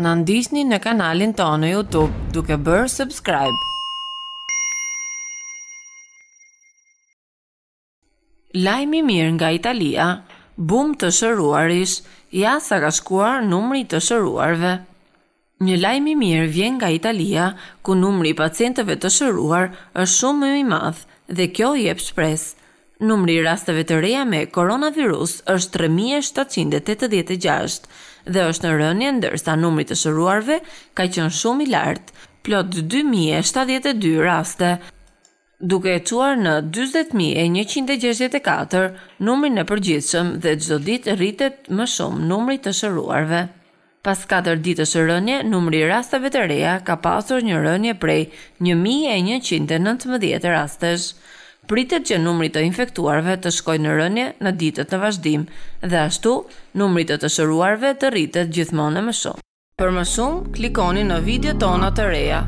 Në ndisni në kanalin tonë në Youtube duke bërë subscribe. Lajmi mirë nga Italia, bum të shëruarish, ja sa ka shkuar numri të shëruarve. Një lajmi mirë vjen nga Italia, ku numri pacientëve të shëruar është shumë më i madhë dhe kjo jep shpresë numri i rasteve të reja me koronavirus është 3786 dhe është në rënje ndërsa numri të shëruarve ka qënë shumë i lartë, plot 2072 raste. Duke e quar në 20.164 numrin e përgjithshëm dhe gjdo dit rritet më shumë numri të shëruarve. Pas 4 ditë shërënje, rënje, numri i rasteve të reja ka pasur një rënje prej 1119 rastesh pritet që numri të infektuarve të shkojë në rënje në ditët në vazhdim dhe ashtu numri të të shëruarve të rritet gjithmonë më shumë. Për më shumë, klikoni në video tona të reja.